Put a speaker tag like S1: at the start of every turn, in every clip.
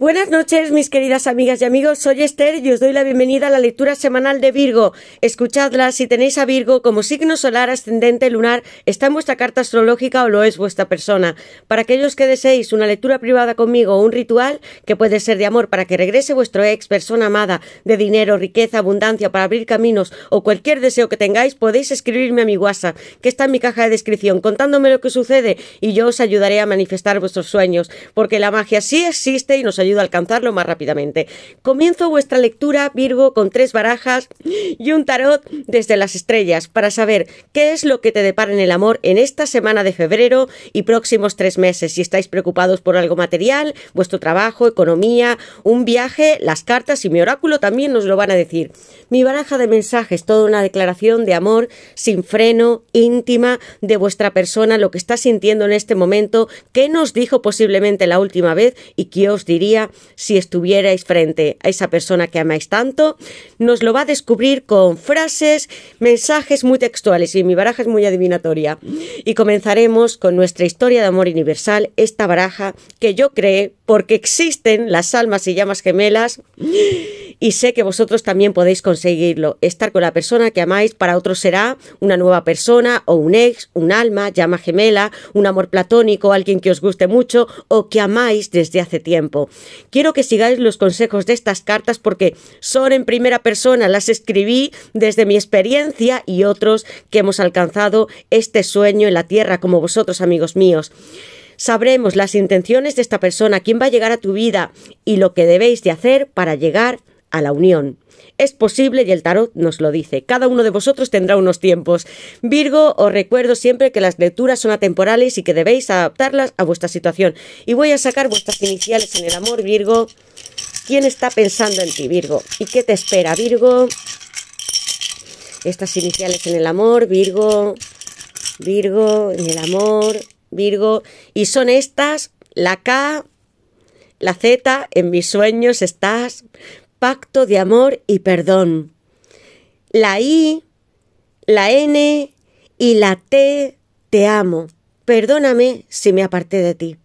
S1: Buenas noches, mis queridas amigas y amigos. Soy Esther y os doy la bienvenida a la lectura semanal de Virgo. Escuchadla si tenéis a Virgo como signo solar, ascendente, lunar, está en vuestra carta astrológica o lo es vuestra persona. Para aquellos que deseéis una lectura privada conmigo o un ritual, que puede ser de amor para que regrese vuestro ex, persona amada, de dinero, riqueza, abundancia, para abrir caminos o cualquier deseo que tengáis, podéis escribirme a mi WhatsApp, que está en mi caja de descripción, contándome lo que sucede y yo os ayudaré a manifestar vuestros sueños, porque la magia sí existe y nos alcanzarlo más rápidamente. Comienzo vuestra lectura, Virgo, con tres barajas y un tarot desde las estrellas para saber qué es lo que te depara en el amor en esta semana de febrero y próximos tres meses. Si estáis preocupados por algo material, vuestro trabajo, economía, un viaje, las cartas y mi oráculo también nos lo van a decir. Mi baraja de mensajes, toda una declaración de amor sin freno, íntima, de vuestra persona, lo que está sintiendo en este momento, qué nos dijo posiblemente la última vez y qué os diría si estuvierais frente a esa persona que amáis tanto. Nos lo va a descubrir con frases, mensajes muy textuales y mi baraja es muy adivinatoria. Y comenzaremos con nuestra historia de amor universal, esta baraja que yo creé porque existen las almas y llamas gemelas y sé que vosotros también podéis conseguirlo. Estar con la persona que amáis para otros será una nueva persona o un ex, un alma, llama gemela, un amor platónico, alguien que os guste mucho o que amáis desde hace tiempo. Quiero que sigáis los consejos de estas cartas porque son en primera persona, las escribí desde mi experiencia y otros que hemos alcanzado este sueño en la tierra como vosotros amigos míos sabremos las intenciones de esta persona, quién va a llegar a tu vida y lo que debéis de hacer para llegar a la unión. Es posible, y el tarot nos lo dice, cada uno de vosotros tendrá unos tiempos. Virgo, os recuerdo siempre que las lecturas son atemporales y que debéis adaptarlas a vuestra situación. Y voy a sacar vuestras iniciales en el amor, Virgo. ¿Quién está pensando en ti, Virgo? ¿Y qué te espera, Virgo? Estas iniciales en el amor, Virgo, Virgo, en el amor, Virgo. Y son estas, la K, la Z, en mis sueños estás, pacto de amor y perdón. La I, la N y la T, te amo. Perdóname si me aparté de ti.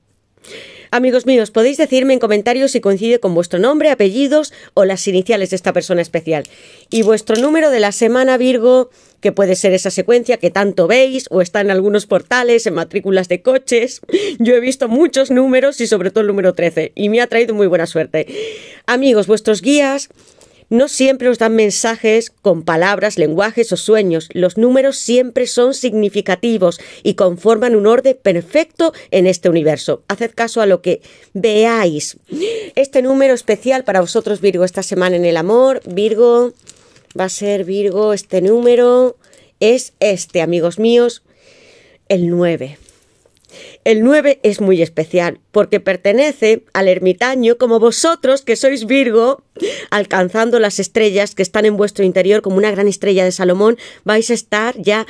S1: Amigos míos, podéis decirme en comentarios si coincide con vuestro nombre, apellidos o las iniciales de esta persona especial. Y vuestro número de la semana Virgo, que puede ser esa secuencia que tanto veis o está en algunos portales, en matrículas de coches. Yo he visto muchos números y sobre todo el número 13 y me ha traído muy buena suerte. Amigos, vuestros guías no siempre os dan mensajes con palabras, lenguajes o sueños. Los números siempre son significativos y conforman un orden perfecto en este universo. Haced caso a lo que veáis. Este número especial para vosotros, Virgo, esta semana en el amor. Virgo, va a ser Virgo, este número es este, amigos míos, el 9. El 9 es muy especial porque pertenece al ermitaño como vosotros que sois Virgo, alcanzando las estrellas que están en vuestro interior como una gran estrella de Salomón, vais a estar ya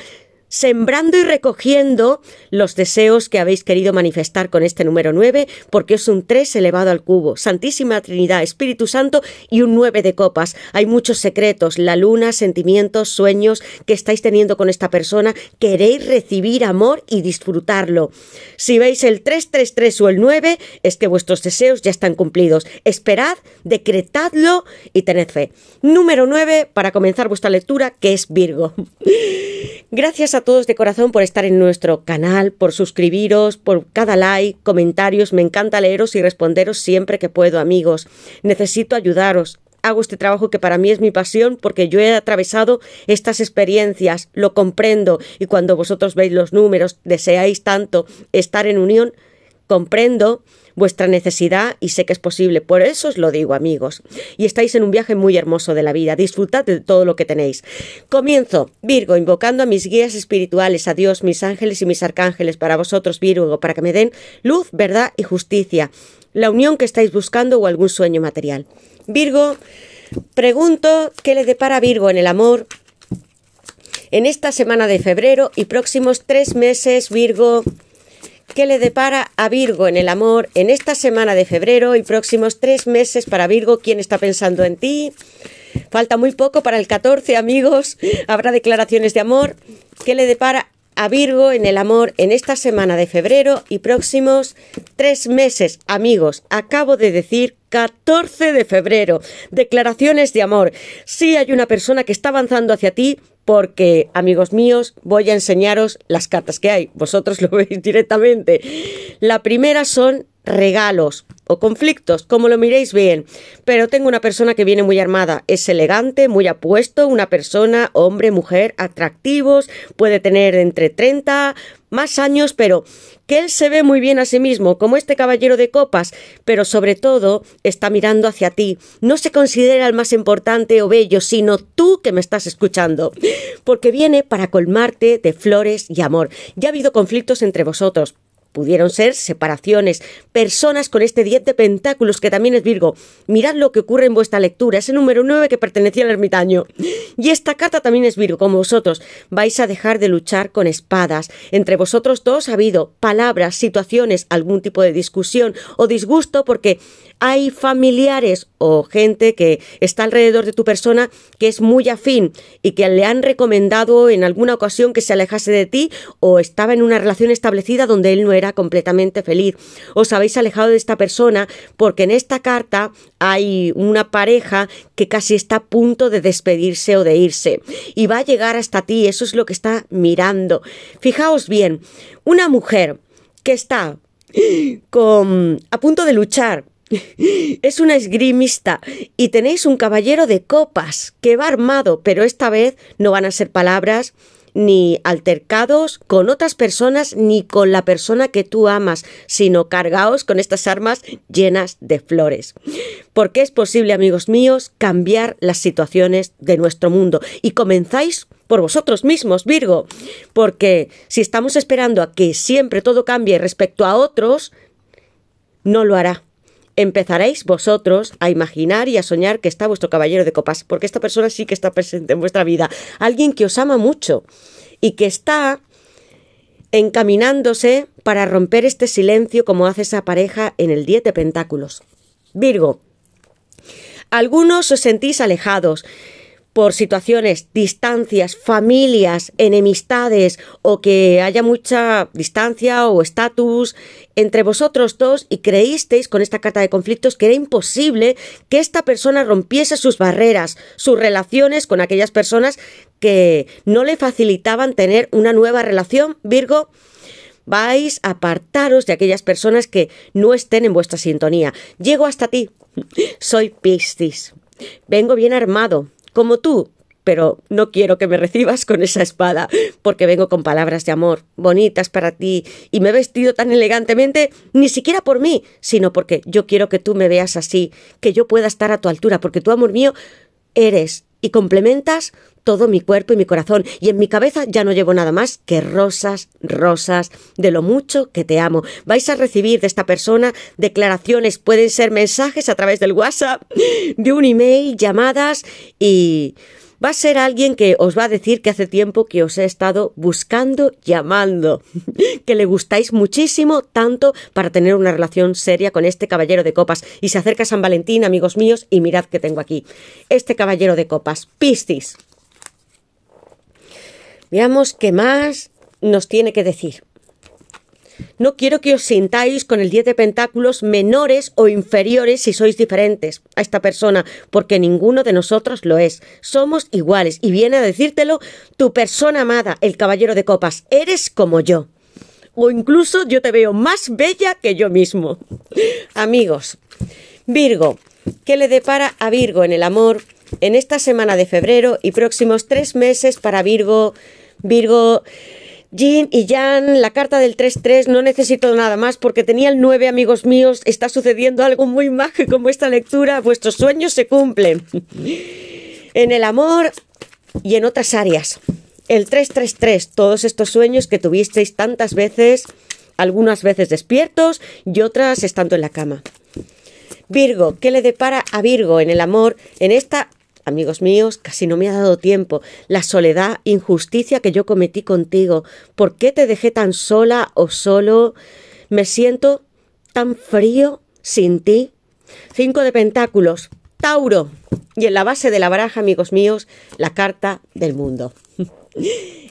S1: sembrando y recogiendo los deseos que habéis querido manifestar con este número 9, porque es un 3 elevado al cubo, Santísima Trinidad, Espíritu Santo y un 9 de copas. Hay muchos secretos, la luna, sentimientos, sueños que estáis teniendo con esta persona, queréis recibir amor y disfrutarlo. Si veis el 333 o el 9, es que vuestros deseos ya están cumplidos. Esperad, decretadlo y tened fe. Número 9 para comenzar vuestra lectura, que es Virgo. Gracias a a todos de corazón por estar en nuestro canal, por suscribiros, por cada like, comentarios. Me encanta leeros y responderos siempre que puedo, amigos. Necesito ayudaros. Hago este trabajo que para mí es mi pasión porque yo he atravesado estas experiencias, lo comprendo y cuando vosotros veis los números, deseáis tanto estar en unión, Comprendo vuestra necesidad y sé que es posible, por eso os lo digo amigos. Y estáis en un viaje muy hermoso de la vida, disfrutad de todo lo que tenéis. Comienzo, Virgo, invocando a mis guías espirituales, a Dios, mis ángeles y mis arcángeles, para vosotros, Virgo, para que me den luz, verdad y justicia, la unión que estáis buscando o algún sueño material. Virgo, pregunto qué le depara a Virgo en el amor. En esta semana de febrero y próximos tres meses, Virgo, ¿Qué le depara a Virgo en el amor en esta semana de febrero y próximos tres meses para Virgo? ¿Quién está pensando en ti? Falta muy poco para el 14, amigos. Habrá declaraciones de amor. ¿Qué le depara a Virgo en el amor en esta semana de febrero y próximos tres meses. Amigos, acabo de decir 14 de febrero. Declaraciones de amor. Si sí, hay una persona que está avanzando hacia ti, porque, amigos míos, voy a enseñaros las cartas que hay. Vosotros lo veis directamente. La primera son regalos o conflictos, como lo miréis bien. Pero tengo una persona que viene muy armada, es elegante, muy apuesto, una persona, hombre, mujer, atractivos, puede tener entre 30, más años, pero que él se ve muy bien a sí mismo, como este caballero de copas, pero sobre todo está mirando hacia ti. No se considera el más importante o bello, sino tú que me estás escuchando, porque viene para colmarte de flores y amor. Ya ha habido conflictos entre vosotros, pudieron ser separaciones, personas con este 10 de pentáculos que también es Virgo. Mirad lo que ocurre en vuestra lectura, ese número 9 que pertenecía al ermitaño. Y esta carta también es Virgo, como vosotros. Vais a dejar de luchar con espadas. Entre vosotros dos ha habido palabras, situaciones, algún tipo de discusión o disgusto porque hay familiares o gente que está alrededor de tu persona que es muy afín y que le han recomendado en alguna ocasión que se alejase de ti o estaba en una relación establecida donde él no era completamente feliz. Os habéis alejado de esta persona porque en esta carta hay una pareja que casi está a punto de despedirse o de irse y va a llegar hasta ti, eso es lo que está mirando. Fijaos bien, una mujer que está con, a punto de luchar es una esgrimista y tenéis un caballero de copas que va armado, pero esta vez no van a ser palabras ni altercados con otras personas ni con la persona que tú amas, sino cargaos con estas armas llenas de flores. Porque es posible, amigos míos, cambiar las situaciones de nuestro mundo y comenzáis por vosotros mismos, Virgo, porque si estamos esperando a que siempre todo cambie respecto a otros, no lo hará empezaréis vosotros a imaginar y a soñar que está vuestro caballero de copas, porque esta persona sí que está presente en vuestra vida, alguien que os ama mucho y que está encaminándose para romper este silencio como hace esa pareja en el 10 de Pentáculos. Virgo, algunos os sentís alejados, por situaciones, distancias, familias, enemistades o que haya mucha distancia o estatus entre vosotros dos y creísteis con esta carta de conflictos que era imposible que esta persona rompiese sus barreras, sus relaciones con aquellas personas que no le facilitaban tener una nueva relación, Virgo vais a apartaros de aquellas personas que no estén en vuestra sintonía. Llego hasta ti. Soy Piscis. Vengo bien armado, como tú, pero no quiero que me recibas con esa espada, porque vengo con palabras de amor bonitas para ti y me he vestido tan elegantemente, ni siquiera por mí, sino porque yo quiero que tú me veas así, que yo pueda estar a tu altura, porque tú, amor mío, eres y complementas todo mi cuerpo y mi corazón, y en mi cabeza ya no llevo nada más que rosas, rosas, de lo mucho que te amo. Vais a recibir de esta persona declaraciones, pueden ser mensajes a través del WhatsApp, de un email, llamadas y va a ser alguien que os va a decir que hace tiempo que os he estado buscando, llamando, que le gustáis muchísimo, tanto para tener una relación seria con este caballero de copas. Y se acerca San Valentín, amigos míos, y mirad que tengo aquí. Este caballero de copas, Piscis. Veamos qué más nos tiene que decir. No quiero que os sintáis con el 10 de pentáculos menores o inferiores si sois diferentes a esta persona, porque ninguno de nosotros lo es. Somos iguales y viene a decírtelo tu persona amada, el caballero de copas. Eres como yo. O incluso yo te veo más bella que yo mismo. Amigos, Virgo, ¿qué le depara a Virgo en el amor en esta semana de febrero y próximos tres meses para Virgo? Virgo, Jin y Jan, la carta del 3-3, no necesito nada más porque tenía el 9, amigos míos, está sucediendo algo muy mágico en esta lectura, vuestros sueños se cumplen. en el amor y en otras áreas. El 333, todos estos sueños que tuvisteis tantas veces, algunas veces despiertos y otras estando en la cama. Virgo, ¿qué le depara a Virgo en el amor en esta amigos míos, casi no me ha dado tiempo, la soledad, injusticia que yo cometí contigo, ¿por qué te dejé tan sola o solo? Me siento tan frío sin ti. Cinco de Pentáculos, Tauro. Y en la base de la baraja, amigos míos, la carta del mundo.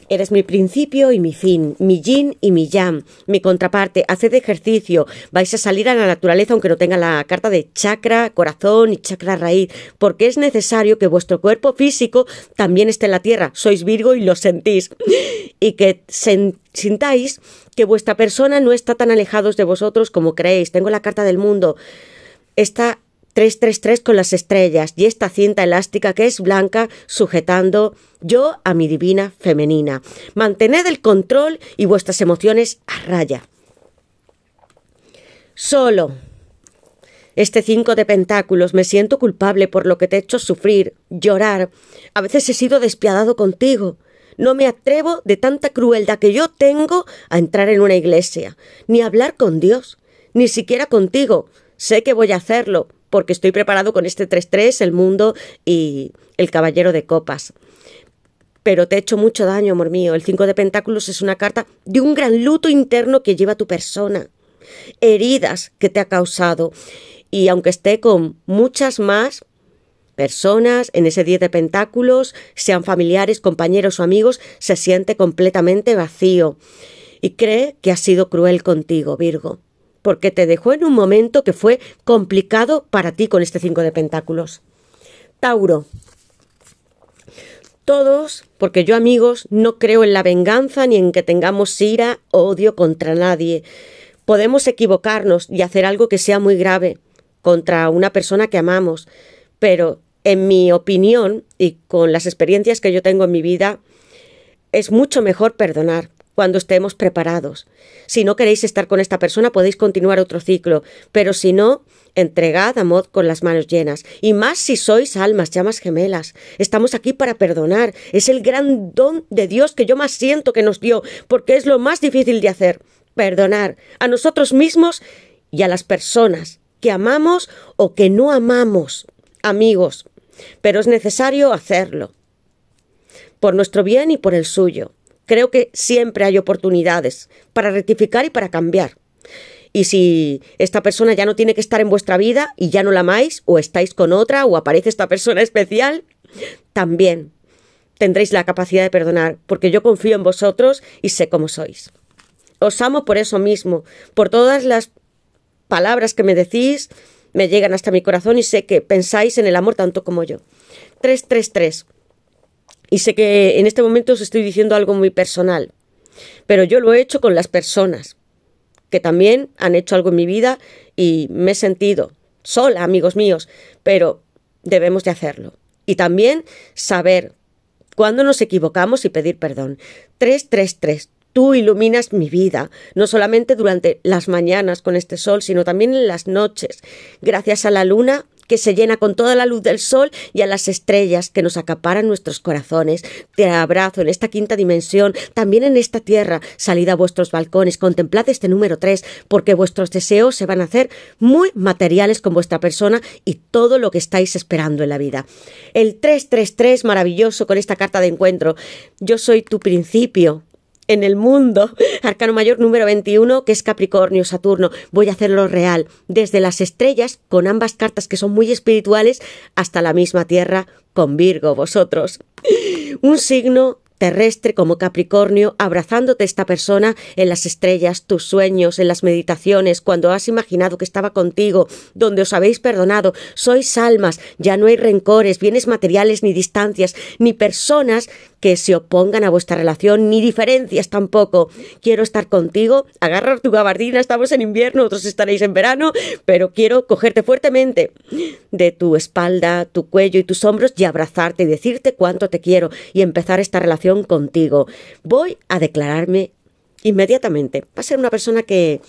S1: Eres mi principio y mi fin, mi yin y mi yang, mi contraparte, haced ejercicio, vais a salir a la naturaleza aunque no tenga la carta de chakra, corazón y chakra raíz, porque es necesario que vuestro cuerpo físico también esté en la tierra, sois Virgo y lo sentís, y que sintáis que vuestra persona no está tan alejados de vosotros como creéis. Tengo la carta del mundo. Está 333 con las estrellas y esta cinta elástica que es blanca sujetando yo a mi divina femenina. Mantened el control y vuestras emociones a raya. Solo. Este cinco de pentáculos me siento culpable por lo que te he hecho sufrir, llorar. A veces he sido despiadado contigo. No me atrevo de tanta crueldad que yo tengo a entrar en una iglesia, ni hablar con Dios, ni siquiera contigo. Sé que voy a hacerlo, porque estoy preparado con este 3-3, el mundo y el caballero de copas. Pero te he hecho mucho daño, amor mío. El 5 de pentáculos es una carta de un gran luto interno que lleva tu persona. Heridas que te ha causado. Y aunque esté con muchas más, personas, en ese 10 de pentáculos, sean familiares, compañeros o amigos, se siente completamente vacío y cree que ha sido cruel contigo, Virgo porque te dejó en un momento que fue complicado para ti con este 5 de pentáculos. Tauro. Todos, porque yo amigos, no creo en la venganza ni en que tengamos ira o odio contra nadie. Podemos equivocarnos y hacer algo que sea muy grave contra una persona que amamos, pero en mi opinión y con las experiencias que yo tengo en mi vida, es mucho mejor perdonar cuando estemos preparados. Si no queréis estar con esta persona, podéis continuar otro ciclo, pero si no, entregad a con las manos llenas, y más si sois almas, llamas gemelas. Estamos aquí para perdonar, es el gran don de Dios que yo más siento que nos dio, porque es lo más difícil de hacer, perdonar a nosotros mismos y a las personas que amamos o que no amamos, amigos, pero es necesario hacerlo, por nuestro bien y por el suyo. Creo que siempre hay oportunidades para rectificar y para cambiar. Y si esta persona ya no tiene que estar en vuestra vida y ya no la amáis, o estáis con otra, o aparece esta persona especial, también tendréis la capacidad de perdonar, porque yo confío en vosotros y sé cómo sois. Os amo por eso mismo, por todas las palabras que me decís, me llegan hasta mi corazón y sé que pensáis en el amor tanto como yo. 333. Y sé que en este momento os estoy diciendo algo muy personal, pero yo lo he hecho con las personas que también han hecho algo en mi vida y me he sentido sola, amigos míos, pero debemos de hacerlo. Y también saber cuándo nos equivocamos y pedir perdón. 333. Tú iluminas mi vida, no solamente durante las mañanas con este sol, sino también en las noches. Gracias a la luna que se llena con toda la luz del sol y a las estrellas que nos acaparan nuestros corazones. Te abrazo en esta quinta dimensión, también en esta tierra. Salid a vuestros balcones, contemplad este número 3, porque vuestros deseos se van a hacer muy materiales con vuestra persona y todo lo que estáis esperando en la vida. El 333, maravilloso con esta carta de encuentro. Yo soy tu principio, en el mundo. Arcano mayor número 21, que es Capricornio, Saturno. Voy a hacerlo real. Desde las estrellas, con ambas cartas que son muy espirituales, hasta la misma Tierra, con Virgo, vosotros. Un signo terrestre como Capricornio, abrazándote esta persona en las estrellas, tus sueños, en las meditaciones, cuando has imaginado que estaba contigo, donde os habéis perdonado, sois almas, ya no hay rencores, bienes materiales, ni distancias, ni personas que se opongan a vuestra relación, ni diferencias tampoco. Quiero estar contigo, agarrar tu gabardina, estamos en invierno, otros estaréis en verano, pero quiero cogerte fuertemente de tu espalda, tu cuello y tus hombros y abrazarte y decirte cuánto te quiero y empezar esta relación contigo. Voy a declararme inmediatamente. Va a ser una persona que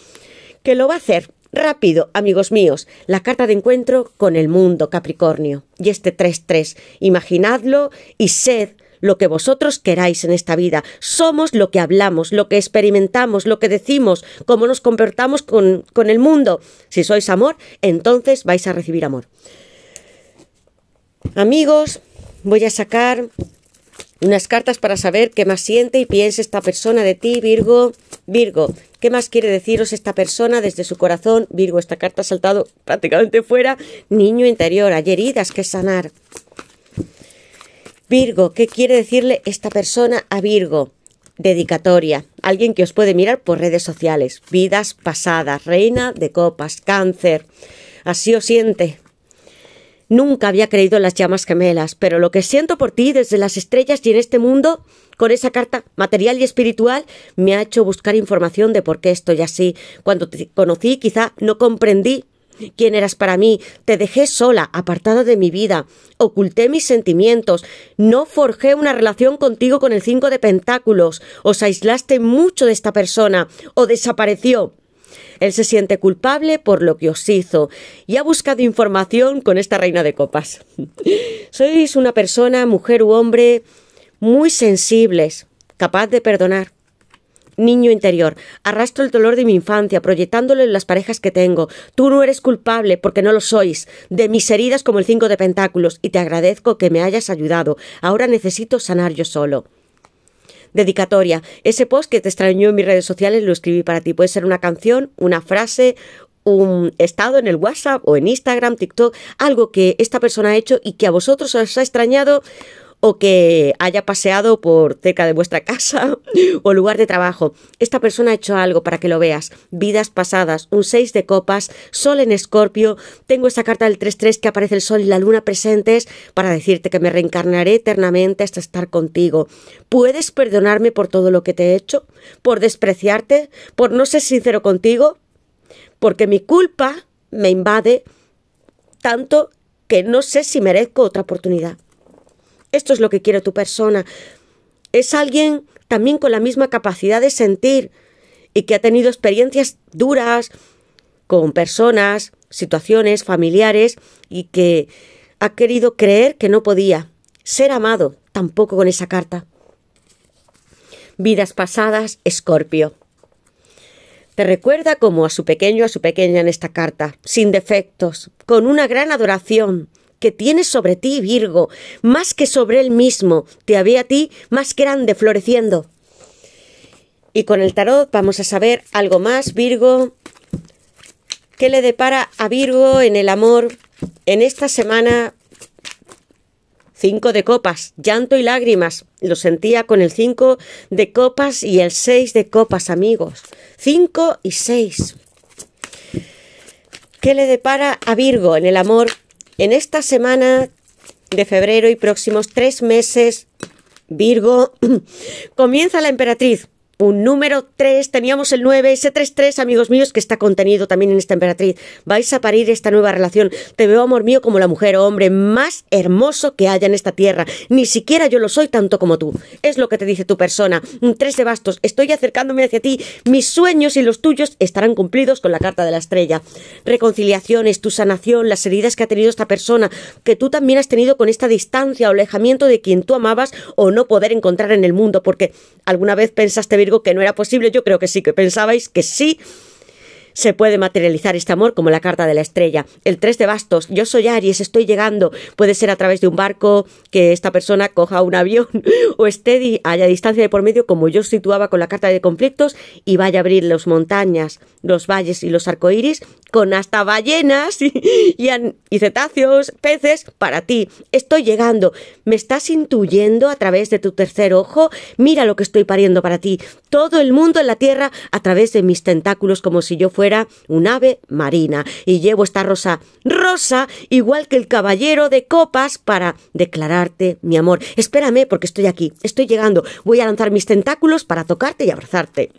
S1: que lo va a hacer Rápido, amigos míos, la carta de encuentro con el mundo Capricornio. Y este 3-3, imaginadlo y sed lo que vosotros queráis en esta vida. Somos lo que hablamos, lo que experimentamos, lo que decimos, cómo nos comportamos con, con el mundo. Si sois amor, entonces vais a recibir amor. Amigos, voy a sacar unas cartas para saber qué más siente y piensa esta persona de ti, Virgo. Virgo, ¿qué más quiere deciros esta persona desde su corazón? Virgo, esta carta ha saltado prácticamente fuera. Niño interior, hay heridas que sanar. Virgo, ¿qué quiere decirle esta persona a Virgo? Dedicatoria, alguien que os puede mirar por redes sociales, vidas pasadas, reina de copas, cáncer, así os siente. Nunca había creído en las llamas gemelas, pero lo que siento por ti desde las estrellas y en este mundo, con esa carta material y espiritual, me ha hecho buscar información de por qué estoy así. Cuando te conocí quizá no comprendí quién eras para mí, te dejé sola, apartada de mi vida, oculté mis sentimientos, no forjé una relación contigo con el cinco de pentáculos, os aislaste mucho de esta persona, o desapareció. Él se siente culpable por lo que os hizo y ha buscado información con esta reina de copas. Sois una persona, mujer u hombre, muy sensibles, capaz de perdonar, Niño interior, arrastro el dolor de mi infancia, proyectándolo en las parejas que tengo. Tú no eres culpable, porque no lo sois, de mis heridas como el cinco de pentáculos, y te agradezco que me hayas ayudado. Ahora necesito sanar yo solo. Dedicatoria. Ese post que te extrañó en mis redes sociales lo escribí para ti. Puede ser una canción, una frase, un estado en el WhatsApp o en Instagram, TikTok, algo que esta persona ha hecho y que a vosotros os ha extrañado o que haya paseado por cerca de vuestra casa o lugar de trabajo. Esta persona ha hecho algo para que lo veas. Vidas pasadas, un 6 de copas, sol en escorpio. Tengo esta carta del 3-3 que aparece el sol y la luna presentes para decirte que me reencarnaré eternamente hasta estar contigo. ¿Puedes perdonarme por todo lo que te he hecho? ¿Por despreciarte? ¿Por no ser sincero contigo? Porque mi culpa me invade tanto que no sé si merezco otra oportunidad. Esto es lo que quiere tu persona. Es alguien también con la misma capacidad de sentir y que ha tenido experiencias duras con personas, situaciones familiares y que ha querido creer que no podía ser amado tampoco con esa carta. Vidas pasadas, Escorpio. Te recuerda como a su pequeño, a su pequeña en esta carta, sin defectos, con una gran adoración, que tienes sobre ti, Virgo, más que sobre él mismo, te había a ti más grande floreciendo. Y con el tarot vamos a saber algo más, Virgo, qué le depara a Virgo en el amor en esta semana. Cinco de copas, llanto y lágrimas. Lo sentía con el cinco de copas y el seis de copas, amigos. Cinco y seis. ¿Qué le depara a Virgo en el amor en esta semana de febrero y próximos tres meses, Virgo, comienza la emperatriz un número 3, teníamos el 9, ese 33, amigos míos, que está contenido también en esta emperatriz. Vais a parir esta nueva relación. Te veo, amor mío, como la mujer o hombre más hermoso que haya en esta tierra. Ni siquiera yo lo soy tanto como tú. Es lo que te dice tu persona. un mm, Tres de bastos, estoy acercándome hacia ti. Mis sueños y los tuyos estarán cumplidos con la carta de la estrella. Reconciliaciones, tu sanación, las heridas que ha tenido esta persona, que tú también has tenido con esta distancia o alejamiento de quien tú amabas o no poder encontrar en el mundo, porque alguna vez pensaste que no era posible, yo creo que sí, que pensabais que sí se puede materializar este amor como la carta de la estrella. El 3 de bastos, yo soy Aries, estoy llegando. Puede ser a través de un barco, que esta persona coja un avión o esté a distancia de por medio, como yo situaba con la carta de conflictos, y vaya a abrir las montañas, los valles y los arcoíris con hasta ballenas y, y cetáceos, peces, para ti. Estoy llegando. Me estás intuyendo a través de tu tercer ojo. Mira lo que estoy pariendo para ti. Todo el mundo en la tierra a través de mis tentáculos, como si yo fuera era un ave marina. Y llevo esta rosa rosa, igual que el caballero de copas, para declararte mi amor. Espérame, porque estoy aquí, estoy llegando. Voy a lanzar mis tentáculos para tocarte y abrazarte.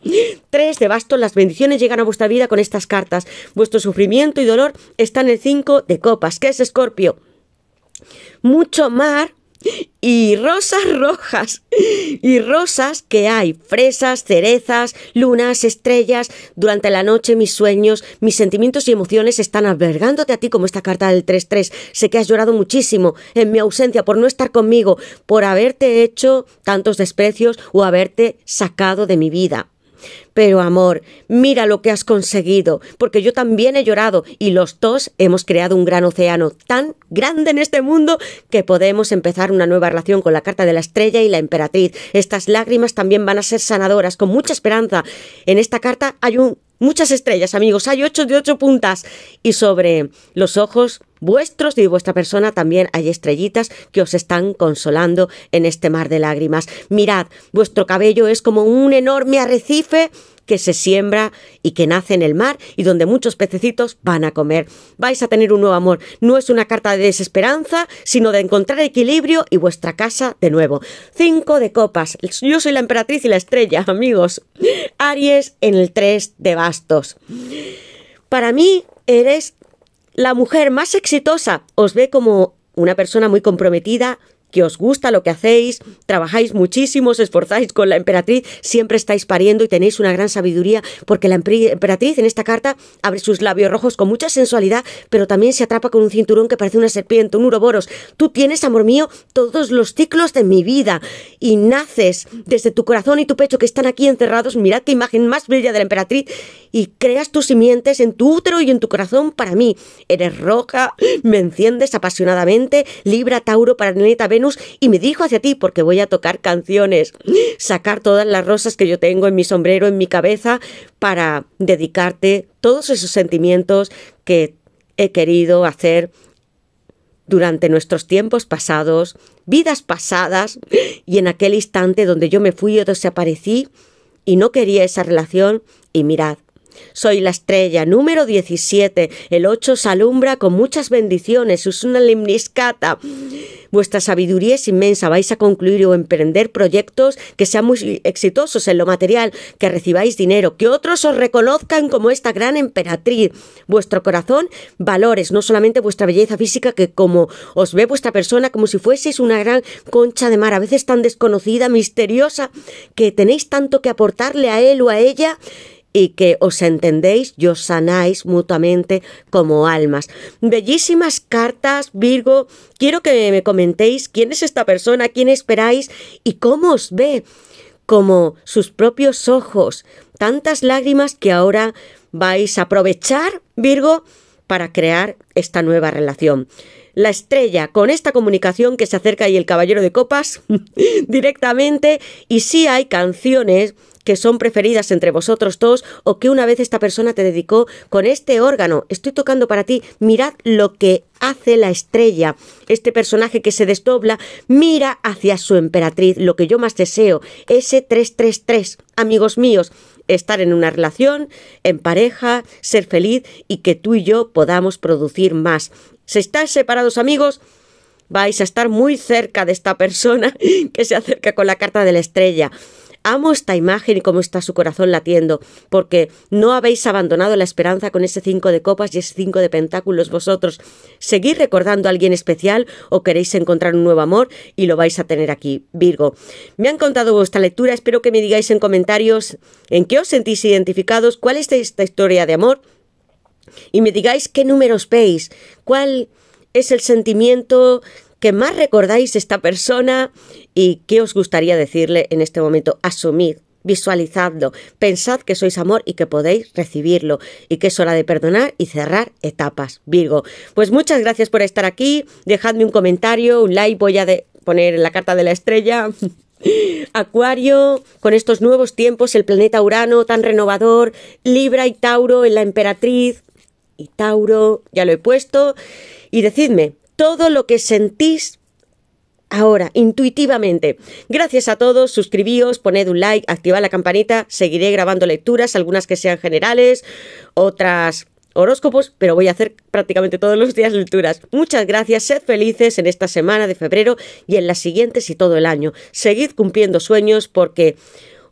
S1: Tres de bastos, las bendiciones llegan a vuestra vida con estas cartas. Vuestro sufrimiento y dolor está en el cinco de copas, que es Escorpio. Mucho mar y rosas rojas y rosas que hay, fresas, cerezas, lunas, estrellas. Durante la noche mis sueños, mis sentimientos y emociones están albergándote a ti como esta carta del 3-3. Sé que has llorado muchísimo en mi ausencia por no estar conmigo, por haberte hecho tantos desprecios o haberte sacado de mi vida. Pero amor, mira lo que has conseguido, porque yo también he llorado y los dos hemos creado un gran océano tan grande en este mundo que podemos empezar una nueva relación con la carta de la estrella y la emperatriz. Estas lágrimas también van a ser sanadoras, con mucha esperanza. En esta carta hay muchas estrellas, amigos. Hay ocho de ocho puntas. Y sobre los ojos vuestros y vuestra persona también hay estrellitas que os están consolando en este mar de lágrimas. Mirad, vuestro cabello es como un enorme arrecife que se siembra y que nace en el mar y donde muchos pececitos van a comer. Vais a tener un nuevo amor. No es una carta de desesperanza, sino de encontrar equilibrio y vuestra casa de nuevo. Cinco de copas. Yo soy la emperatriz y la estrella, amigos. Aries en el tres de bastos. Para mí eres la mujer más exitosa os ve como una persona muy comprometida, que os gusta lo que hacéis, trabajáis muchísimo, os esforzáis con la emperatriz, siempre estáis pariendo y tenéis una gran sabiduría, porque la emperatriz en esta carta abre sus labios rojos con mucha sensualidad, pero también se atrapa con un cinturón que parece una serpiente, un uroboros. Tú tienes, amor mío, todos los ciclos de mi vida y naces desde tu corazón y tu pecho que están aquí encerrados. Mirad qué imagen más bella de la emperatriz y creas tus simientes en tu útero y en tu corazón para mí. Eres roja, me enciendes apasionadamente, Libra, Tauro, para y me dijo hacia ti porque voy a tocar canciones, sacar todas las rosas que yo tengo en mi sombrero, en mi cabeza, para dedicarte todos esos sentimientos que he querido hacer durante nuestros tiempos pasados, vidas pasadas, y en aquel instante donde yo me fui o desaparecí y no quería esa relación, y mirad, soy la estrella número 17. El 8 os alumbra con muchas bendiciones. Es una limniscata. Vuestra sabiduría es inmensa. Vais a concluir o emprender proyectos que sean muy exitosos en lo material, que recibáis dinero, que otros os reconozcan como esta gran emperatriz. Vuestro corazón, valores, no solamente vuestra belleza física, que como os ve vuestra persona, como si fueseis una gran concha de mar, a veces tan desconocida, misteriosa, que tenéis tanto que aportarle a él o a ella y que os entendéis y os sanáis mutuamente como almas. Bellísimas cartas, Virgo. Quiero que me comentéis quién es esta persona, quién esperáis y cómo os ve, como sus propios ojos. Tantas lágrimas que ahora vais a aprovechar, Virgo, para crear esta nueva relación. La estrella, con esta comunicación que se acerca y el caballero de copas directamente, y si hay canciones que son preferidas entre vosotros dos... o que una vez esta persona te dedicó con este órgano. Estoy tocando para ti. Mirad lo que hace la estrella. Este personaje que se desdobla mira hacia su emperatriz, lo que yo más deseo, ese 333. Amigos míos, estar en una relación, en pareja, ser feliz y que tú y yo podamos producir más. ...si estáis separados amigos? Vais a estar muy cerca de esta persona que se acerca con la carta de la estrella amo esta imagen y cómo está su corazón latiendo, porque no habéis abandonado la esperanza con ese cinco de copas y ese cinco de pentáculos vosotros. ¿Seguís recordando a alguien especial o queréis encontrar un nuevo amor y lo vais a tener aquí, Virgo? Me han contado vuestra lectura, espero que me digáis en comentarios en qué os sentís identificados, cuál es esta historia de amor y me digáis qué números veis, cuál es el sentimiento Qué más recordáis esta persona y qué os gustaría decirle en este momento. Asumid, visualizadlo, pensad que sois amor y que podéis recibirlo y que es hora de perdonar y cerrar etapas. Virgo, pues muchas gracias por estar aquí. Dejadme un comentario, un like, voy a poner la carta de la estrella. Acuario, con estos nuevos tiempos, el planeta Urano tan renovador, Libra y Tauro en la emperatriz, y Tauro, ya lo he puesto. Y decidme, todo lo que sentís ahora, intuitivamente. Gracias a todos, suscribíos, poned un like, activad la campanita, seguiré grabando lecturas, algunas que sean generales, otras horóscopos, pero voy a hacer prácticamente todos los días lecturas. Muchas gracias, sed felices en esta semana de febrero y en las siguientes y todo el año. Seguid cumpliendo sueños porque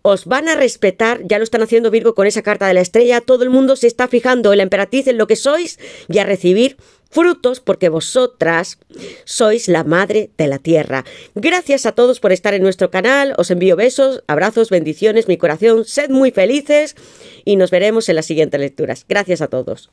S1: os van a respetar, ya lo están haciendo Virgo con esa carta de la estrella, todo el mundo se está fijando en la emperatriz, en lo que sois y a recibir frutos porque vosotras sois la madre de la tierra. Gracias a todos por estar en nuestro canal, os envío besos, abrazos, bendiciones, mi corazón, sed muy felices y nos veremos en las siguientes lecturas. Gracias a todos.